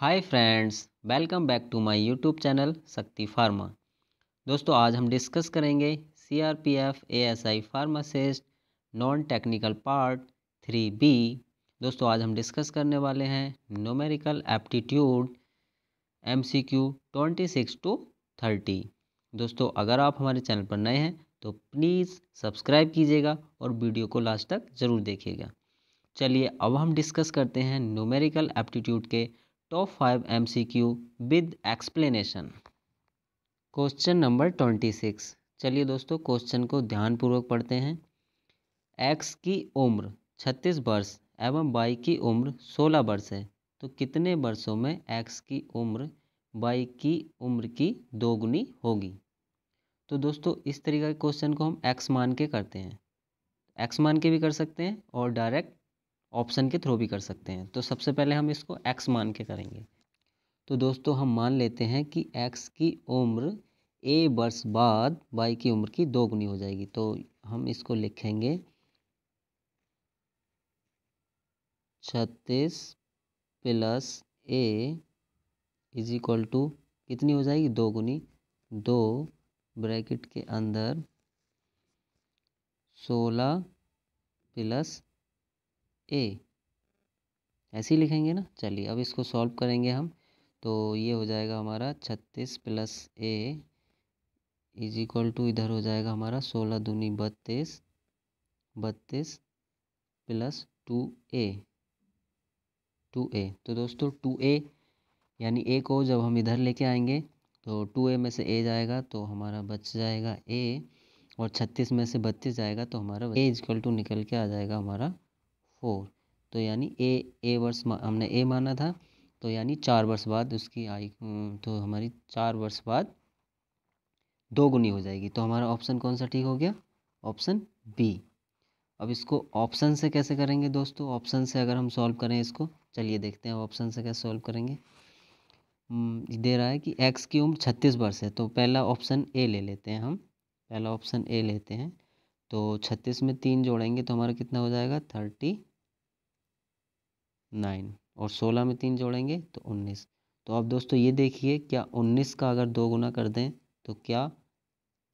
hi friends welcome back to my YouTube channel Shakti pharma दोस्तों आज हम डिस्कस करेंगे C R P F A S I pharmacist non technical part three B दोस्तों आज हम discuss करने वाले हैं numerical aptitude M C Q twenty six to thirty दोस्तों अगर आप हमारे चैनल पर नए हैं तो प्लीज़ सब्सक्राइब कीजिएगा और वीडियो को लास्ट तक ज़रूर देखिएगा चलिए अब हम डिस्कस करते हैं नोमेरिकल एप्टीट्यूड के top five M C Q with explanation question number twenty six चलिए दोस्तों क्वेश्चन को ध्यानपूर्वक पढ़ते हैं एक्स की उम्र छत्तीस वर्ष एवं बाई की उम्र सोलह वर्ष है तो कितने वर्षों में एक्स की उम्र बाई की उम्र की दोगुनी होगी तो दोस्तों इस तरीके के क्वेश्चन को हम एक्स मान के करते हैं एक्स मान के भी कर सकते हैं और डायरेक्ट ऑप्शन के थ्रू भी कर सकते हैं तो सबसे पहले हम इसको एक्स मान के करेंगे तो दोस्तों हम मान लेते हैं कि एक्स की उम्र ए वर्ष बाद वाई की उम्र की दोगुनी हो जाएगी तो हम इसको लिखेंगे छत्तीस plus A is equal to कितनी हो जाएगी दोगुनी दो ब्रैकेट के अंदर सोलह प्लस ए ऐसे ही लिखेंगे ना चलिए अब इसको सॉल्व करेंगे हम तो ये हो जाएगा हमारा छत्तीस plus A is equal to इधर हो जाएगा हमारा सोलह दूनी बत्तीस बत्तीस plus two A two A तो दोस्तों टू ए यानी ए को जब हम इधर लेके आएंगे तो टू ए में से ए जाएगा तो हमारा बच जाएगा ए और छत्तीस में से बत्तीस जाएगा तो हमारा ए इजक्ल टू निकल के आ जाएगा हमारा फोर तो यानी ए ए वर्ष हमने ए माना था तो यानी चार वर्ष बाद उसकी आई तो हमारी चार वर्ष बाद दो गुनी हो जाएगी तो हमारा ऑप्शन कौन सा ठीक हो गया ऑप्शन बी अब इसको ऑप्शन से कैसे करेंगे दोस्तों ऑप्शन से अगर हम सॉल्व करें इसको चलिए देखते हैं ऑप्शन से कैसे सॉल्व करेंगे दे रहा है कि एक्स की उम्र छत्तीस वर्ष है तो पहला ऑप्शन ए ले लेते हैं हम पहला ऑप्शन ए लेते हैं तो छत्तीस में तीन जोड़ेंगे तो हमारा कितना हो जाएगा थर्टी नाइन और सोलह में तीन जोड़ेंगे तो उन्नीस तो आप दोस्तों ये देखिए क्या उन्नीस का अगर दो गुना कर दें तो क्या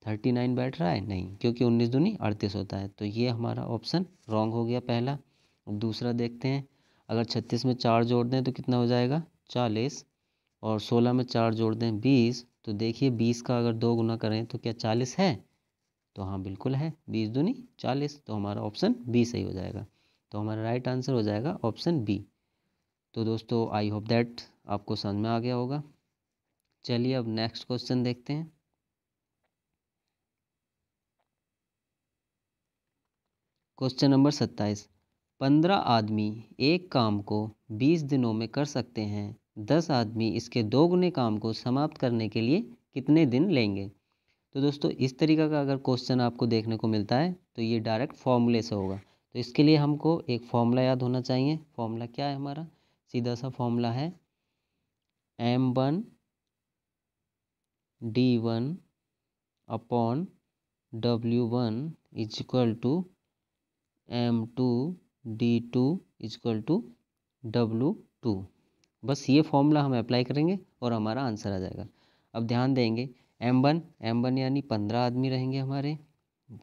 थर्टी नाइन बैठ रहा है नहीं क्योंकि उन्नीस दूनी अड़तीस होता है तो ये हमारा ऑप्शन रॉन्ग हो गया पहला अब दूसरा देखते हैं अगर छत्तीस में चार जोड़ दें तो कितना हो जाएगा चालीस और सोलह में चार जोड़ दें बीस तो देखिए बीस का अगर दो गुना करें तो क्या चालीस है तो हाँ बिल्कुल है बीस दूनी चालीस तो हमारा ऑप्शन बी सही हो जाएगा तो हमारा राइट आंसर हो जाएगा ऑप्शन बी तो दोस्तों आई होप दैट आपको समझ में आ गया होगा चलिए अब नेक्स्ट क्वेश्चन देखते हैं क्वेश्चन नंबर सत्ताईस पंद्रह आदमी एक काम को बीस दिनों में कर सकते हैं दस आदमी इसके दोगुने काम को समाप्त करने के लिए कितने दिन लेंगे तो दोस्तों इस तरीका का अगर क्वेश्चन आपको देखने को मिलता है तो ये डायरेक्ट फॉर्मूले से होगा तो इसके लिए हमको एक फॉर्मूला याद होना चाहिए फॉर्मूला क्या है हमारा सीधा सा फॉर्मूला है M one D one upon W one is equal to M two D two is equal to W two बस ये फॉर्मूला हम अप्लाई करेंगे और हमारा आंसर आ जाएगा अब ध्यान देंगे एम वन एम वन यानी पंद्रह आदमी रहेंगे हमारे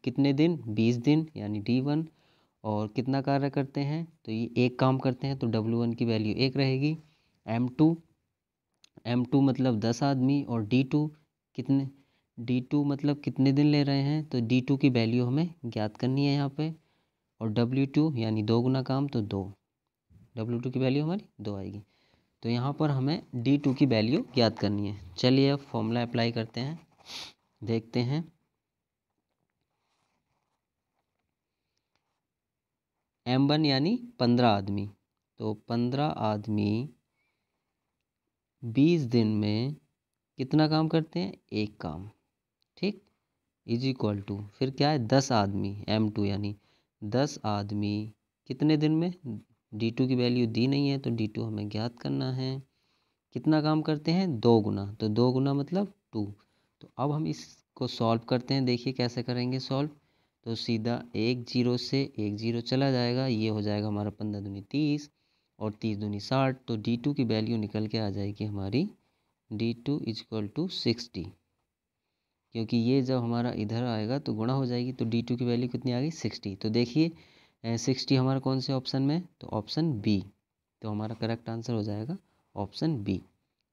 कितने दिन बीस दिन यानी डी वन और कितना कार्य करते हैं तो ये एक काम करते हैं तो डब्ल्यू वन की वैल्यू एक रहेगी एम टू एम टू मतलब दस आदमी और डी टू कितने डी टू मतलब कितने दिन ले रहे हैं तो डी टू की वैल्यू हमें ज्ञात करनी है यहाँ पे और डब्ल्यू टू यानी दो गुना काम तो दो डब्ल्यू टू की वैल्यू हमारी दो आएगी तो यहाँ पर हमें डी टू की वैल्यू ज्ञात करनी है चलिए अब फॉर्मूला अप्लाई करते हैं देखते हैं एम वन यानी पंद्रह आदमी तो पंद्रह आदमी बीस दिन में कितना काम करते हैं एक काम ठीक इज इक्वल टू फिर क्या है दस आदमी एम टू यानी दस आदमी कितने दिन में डी टू की वैल्यू दी नहीं है तो डी टू हमें ज्ञात करना है कितना काम करते हैं दो गुना तो दो गुना मतलब टू तो अब हम इसको सॉल्व करते हैं देखिए कैसे करेंगे सॉल्व तो सीधा एक जीरो से एक जीरो चला जाएगा ये हो जाएगा हमारा पंद्रह दूनी तीस और तीस दूनी साठ तो डी टू की वैल्यू निकल के आ जाएगी हमारी D two equal to sixty क्योंकि ये जब हमारा इधर आएगा तो गुणा हो जाएगी तो डी टू की वैल्यू कितनी आ गई सिक्सटी तो देखिए सिक्सटी हमारा कौन से ऑप्शन में तो ऑप्शन बी तो हमारा करेक्ट आंसर हो जाएगा ऑप्शन बी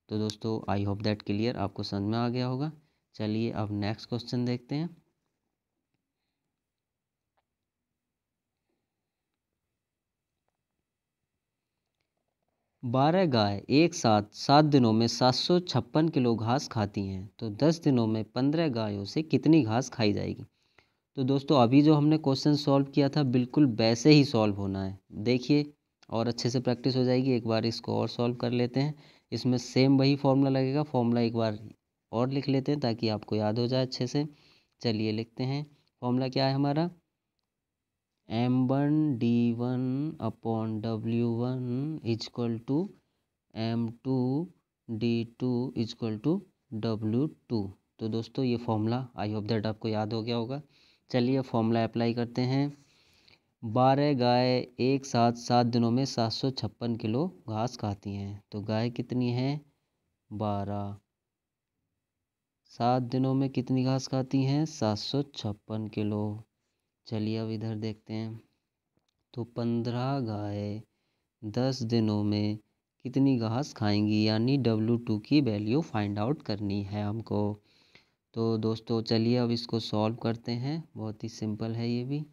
तो दोस्तों आई होप दैट क्लियर आपको समझ में आ गया होगा चलिए अब नेक्स्ट क्वेश्चन देखते हैं बारह गाय एक साथ सात दिनों में सात सौ छप्पन किलो घास खाती हैं तो दस दिनों में पंद्रह गायों से कितनी घास खाई जाएगी तो दोस्तों अभी जो हमने क्वेश्चन सॉल्व किया था बिल्कुल वैसे ही सॉल्व होना है देखिए और अच्छे से प्रैक्टिस हो जाएगी एक बार इसको और सॉल्व कर लेते हैं इसमें सेम वही फॉर्मूला लगेगा फॉर्मूला एक बार और लिख लेते हैं ताकि आपको याद हो जाए अच्छे से चलिए लिखते हैं फॉर्मूला क्या है हमारा M one D one upon W one is equal to M two D two is equal to W two तो दोस्तों ये फॉर्मूला आई होप दैट आपको याद हो गया होगा चलिए फॉर्मूला अप्लाई करते हैं बारह गाय एक साथ सात दिनों में सात सौ छप्पन किलो घास खाती हैं तो गाय कितनी है बारह सात दिनों में कितनी घास खाती हैं सात सौ छप्पन किलो चलिए अब इधर देखते हैं तो पंद्रह गाय दस दिनों में कितनी घास खाएंगी यानी डब्लू टू की वैल्यू फाइंड आउट करनी है हमको तो दोस्तों चलिए अब इसको सॉल्व करते हैं बहुत ही सिंपल है ये भी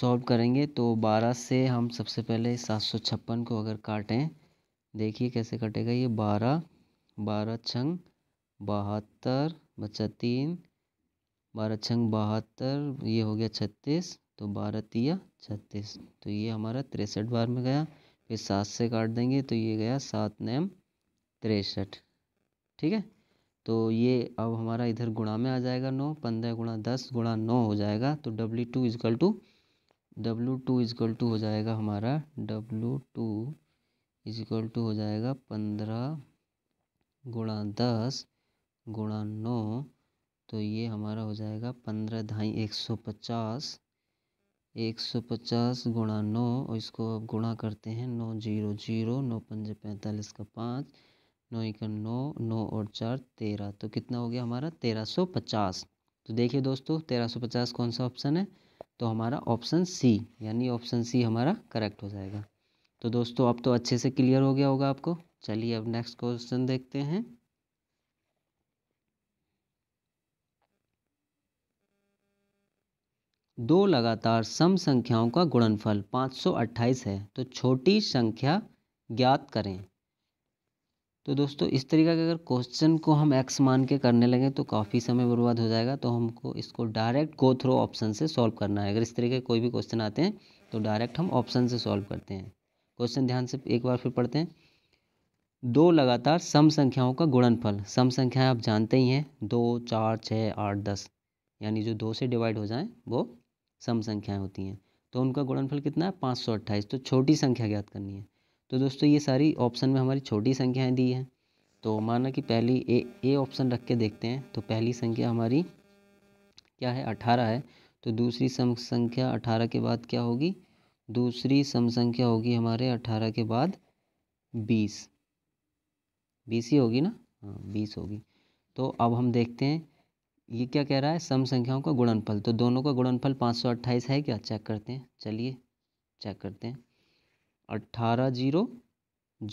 सॉल्व करेंगे तो बारह से हम सबसे पहले सात सौ छप्पन को अगर काटें देखिए कैसे कटेगा ये बारह बारह छंग बहत्तर बचा तीन बारह छंग बहत्तर ये हो गया छत्तीस तो बारह तिया छत्तीस तो ये हमारा तिरसठ बार में गया फिर सात से काट देंगे तो ये गया सात नैम तिरसठ ठीक है तो ये अब हमारा इधर गुणा में आ जाएगा नौ पंद्रह गुणा दस गुणा नौ हो जाएगा तो W two is equal to W two is equal to हो जाएगा हमारा डब्ल्यू टू इजकल टू हो जाएगा पंद्रह गुणा दस गुणा नौ तो ये हमारा हो जाएगा पंद्रह ढाई एक सौ पचास एक सौ पचास गुणा नौ और इसको अब गुणा करते हैं नौ जीरो जीरो नौ पंजे पैंतालीस का पाँच नौ एक नौ नौ और चार तेरह तो कितना हो गया हमारा तेरह सौ पचास तो देखिए दोस्तों तेरह सौ पचास कौन सा ऑप्शन है तो हमारा ऑप्शन सी यानी ऑप्शन सी हमारा करेक्ट हो जाएगा तो दोस्तों अब तो अच्छे से क्लियर हो गया होगा आपको चलिए अब नेक्स्ट क्वेश्चन देखते हैं दो लगातार सम संख्याओं का गुणनफल 528 है तो छोटी संख्या ज्ञात करें तो दोस्तों इस तरीके का अगर क्वेश्चन को हम एक्स मान के करने लगें तो काफ़ी समय बर्बाद हो जाएगा तो हमको इसको डायरेक्ट गो थ्रो ऑप्शन से सॉल्व करना है अगर इस तरीके के कोई भी क्वेश्चन आते हैं तो डायरेक्ट हम ऑप्शन से सॉल्व करते हैं क्वेश्चन ध्यान से एक बार फिर पढ़ते हैं दो लगातार सम संख्याओं का गुणनफल सम संख्याएं आप जानते ही हैं दो चार छः आठ दस यानी जो दो से डिवाइड हो जाएं वो सम संख्याएं होती हैं तो उनका गुणनफल कितना है पाँच सौ अट्ठाईस तो छोटी संख्या ज्ञात करनी है तो दोस्तों ये सारी ऑप्शन में हमारी छोटी संख्याएं दी हैं तो माना कि पहली ए ए ऑप्शन रख के देखते हैं तो पहली संख्या हमारी क्या है अठारह है तो दूसरी सम संख्या अठारह के बाद क्या होगी दूसरी सम संख्या होगी हमारे अठारह के बाद बीस बीस ही होगी ना हाँ बीस होगी तो अब हम देखते हैं ये क्या कह रहा है सम संख्याओं का गुणनफल तो दोनों का गुणनफल पाँच सौ अट्ठाईस है क्या चेक करते हैं चलिए चेक करते हैं अट्ठारह जीरो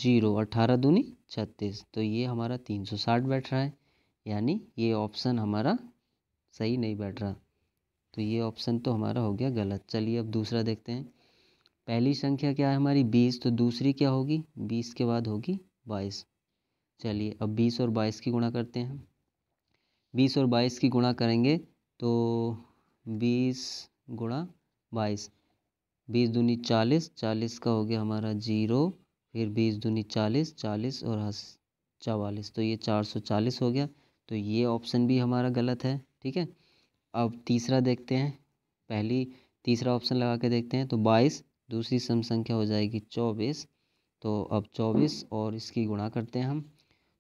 जीरो अट्ठारह दूनी छत्तीस तो ये हमारा तीन सौ साठ बैठ रहा है यानी ये ऑप्शन हमारा सही नहीं बैठ रहा तो ये ऑप्शन तो हमारा हो गया गलत चलिए अब दूसरा देखते हैं पहली संख्या क्या है हमारी बीस तो दूसरी क्या होगी बीस के बाद होगी बाईस चलिए अब बीस और बाईस की गुणा करते हैं बीस और बाईस की गुणा करेंगे तो बीस गुणा बाईस बीस दूनी चालीस चालीस का हो गया हमारा जीरो फिर बीस दूनी चालीस चालीस और हस चवालीस तो ये चार सौ चालीस हो गया तो ये ऑप्शन भी हमारा गलत है ठीक है अब तीसरा देखते हैं पहली तीसरा ऑप्शन लगा के देखते हैं तो बाईस दूसरी सम संख्या हो जाएगी चौबीस तो अब चौबीस और इसकी गुणा करते हैं हम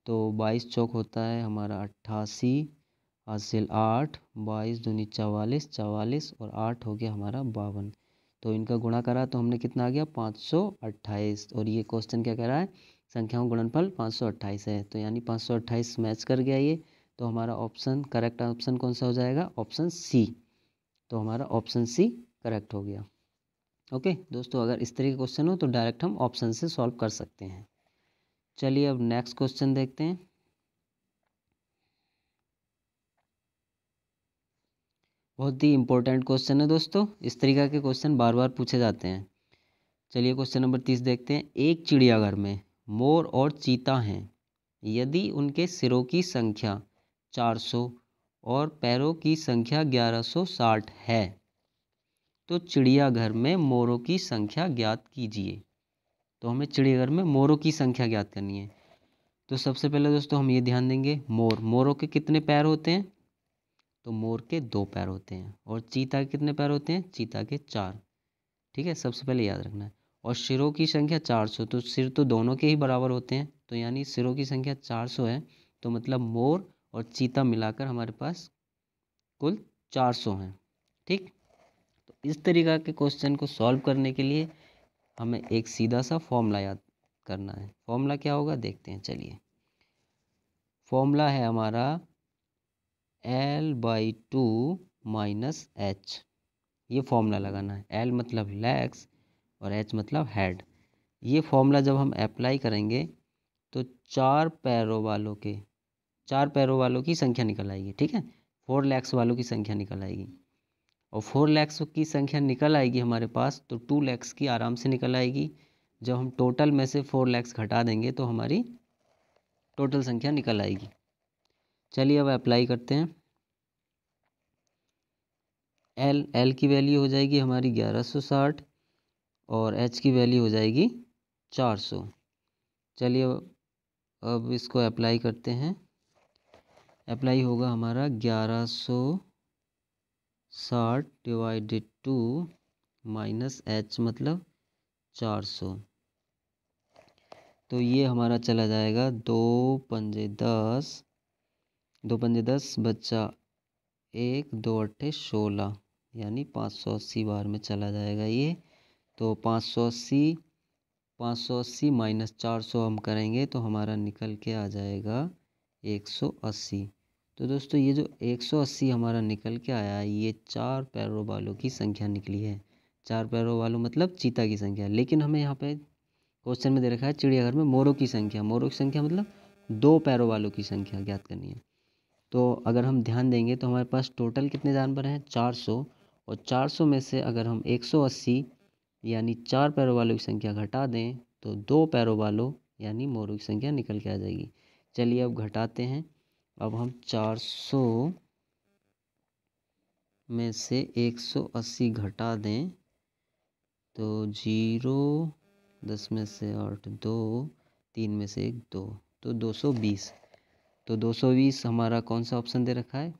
तो बाईस चौक होता है हमारा अट्ठासी हासिल आठ बाईस दूनी चवालीस चवालीस और आठ हो गया हमारा बावन तो इनका गुणा करा तो हमने कितना आ गया पाँच सौ अट्ठाईस और ये क्वेश्चन क्या कह रहा है संख्याओं गुणनफल पाँच सौ अट्ठाईस है तो यानी पाँच सौ अट्ठाईस मैच कर गया ये तो हमारा ऑप्शन करेक्ट ऑप्शन कौन सा हो जाएगा ऑप्शन सी तो हमारा ऑप्शन सी करेक्ट हो गया ओके दोस्तों अगर इस तरह के क्वेश्चन हो तो डायरेक्ट हम ऑप्शन से सॉल्व कर सकते हैं चलिए अब नेक्स्ट क्वेश्चन देखते हैं बहुत ही इंपॉर्टेंट क्वेश्चन है दोस्तों इस तरीके के क्वेश्चन बार बार पूछे जाते हैं चलिए क्वेश्चन नंबर तीस देखते हैं एक चिड़ियाघर में मोर और चीता हैं यदि उनके सिरों की संख्या चार सौ और पैरों की संख्या ग्यारह सौ साठ है तो चिड़ियाघर में मोरों की संख्या ज्ञात कीजिए तो हमें चिड़ियाघर में मोरों की संख्या ज्ञात करनी है तो सबसे पहले दोस्तों हम ये ध्यान देंगे मोर मोरों के कितने पैर होते हैं तो मोर के दो पैर होते हैं और चीता के कितने पैर होते हैं चीता के चार ठीक है सबसे पहले याद रखना है और सिरों की संख्या चार सौ तो सिर तो दोनों के ही बराबर होते हैं तो यानी सिरों की संख्या चार सौ है तो मतलब मोर और चीता मिलाकर हमारे पास कुल चार सौ हैं ठीक तो इस तरीका के क्वेश्चन को सॉल्व करने के लिए हमें एक सीधा सा फॉर्मूला याद करना है फॉर्मूला क्या होगा देखते हैं चलिए फॉर्मूला है हमारा L by two minus H ये फॉर्मूला लगाना है एल मतलब लैक्स और एच मतलब हेड ये फॉर्मूला जब हम अप्लाई करेंगे तो चार पैरों वालों के चार पैरों वालों की संख्या निकल आएगी ठीक है फोर लैक्स वालों की संख्या निकल आएगी और फोर लैक्स की संख्या निकल आएगी हमारे पास तो टू लैक्स की आराम से निकल आएगी जब हम टोटल में से फोर लैक्स घटा देंगे तो हमारी टोटल संख्या निकल आएगी चलिए अब अप्लाई करते हैं एल एल की वैल्यू हो जाएगी हमारी ग्यारह सौ साठ और एच की वैल्यू हो जाएगी चार सौ चलिए अब इसको अप्लाई करते हैं अप्लाई होगा हमारा ग्यारह सौ साठ डिवाइडेड टू माइनस एच मतलब चार सौ तो ये हमारा चला जाएगा दो पंजे दस दो पंजे दस बच्चा एक दो अट्ठे सोलह यानी पाँच सौ अस्सी बार में चला जाएगा ये तो पाँच सौ अस्सी पाँच सौ अस्सी माइनस चार सौ हम करेंगे तो हमारा निकल के आ जाएगा एक सौ अस्सी तो दोस्तों ये जो एक सौ अस्सी हमारा निकल के आया है ये चार पैरों वालों की संख्या निकली है चार पैरों वालों मतलब चीता की संख्या लेकिन हमें यहाँ पे क्वेश्चन में दे रखा है चिड़ियाघर में मोरों की संख्या मोरों की संख्या मतलब दो पैरों वालों की संख्या ज्ञात करनी है तो अगर हम ध्यान देंगे तो हमारे पास टोटल कितने जानवर हैं चार सौ और 400 में से अगर हम 180 यानी चार पैरों वालों की संख्या घटा दें तो दो पैरों वालों यानी मोरों की संख्या निकल के आ जाएगी चलिए अब घटाते हैं अब हम 400 में से 180 घटा दें तो जीरो दस में से आठ दो तीन में से एक दो तो 220 तो 220 हमारा कौन सा ऑप्शन दे रखा है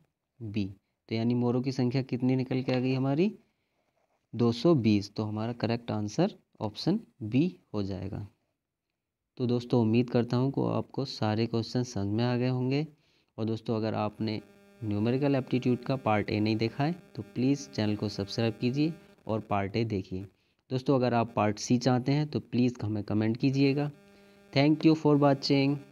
बी तो यानी मोरों की संख्या कितनी निकल के आ गई हमारी 220 तो हमारा करेक्ट आंसर ऑप्शन बी हो जाएगा तो दोस्तों उम्मीद करता हूँ को आपको सारे क्वेश्चन समझ में आ गए होंगे और दोस्तों अगर आपने न्यूमेरिकल एप्टीट्यूड का पार्ट ए नहीं देखा है तो प्लीज़ चैनल को सब्सक्राइब कीजिए और पार्ट ए देखिए दोस्तों अगर आप पार्ट सी चाहते हैं तो प्लीज़ हमें कमेंट कीजिएगा थैंक यू फॉर वॉचिंग